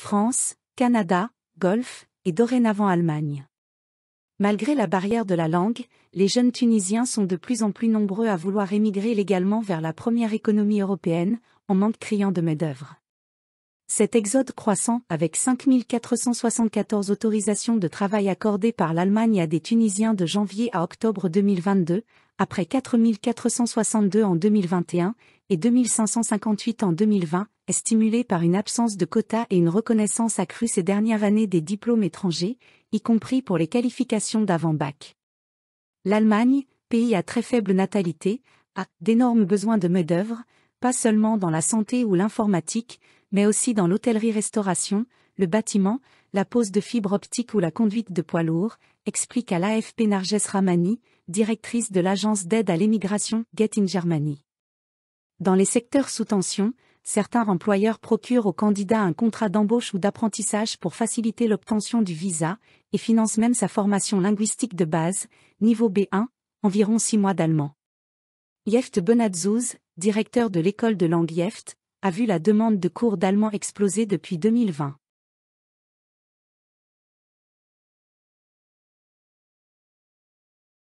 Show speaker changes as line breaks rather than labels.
France, Canada, Golfe, et dorénavant Allemagne. Malgré la barrière de la langue, les jeunes Tunisiens sont de plus en plus nombreux à vouloir émigrer légalement vers la première économie européenne, en manque criant de main-d'œuvre. Cet exode croissant, avec 474 autorisations de travail accordées par l'Allemagne à des Tunisiens de janvier à octobre 2022, après 462 en 2021 et 2558 en 2020, est stimulée par une absence de quotas et une reconnaissance accrue ces dernières années des diplômes étrangers, y compris pour les qualifications d'avant-bac. L'Allemagne, pays à très faible natalité, a d'énormes besoins de main-d'œuvre, pas seulement dans la santé ou l'informatique, mais aussi dans l'hôtellerie-restauration, le bâtiment, la pose de fibres optiques ou la conduite de poids lourds, explique à l'AFP Narges Ramani, directrice de l'agence d'aide à l'émigration Get in Germany. Dans les secteurs sous tension, certains employeurs procurent aux candidats un contrat d'embauche ou d'apprentissage pour faciliter l'obtention du visa, et financent même sa formation linguistique de base, niveau B1, environ six mois d'allemand. Jeft Benadzouz, directeur de l'école de langue Yeft, a vu la demande de cours d'allemand exploser depuis 2020.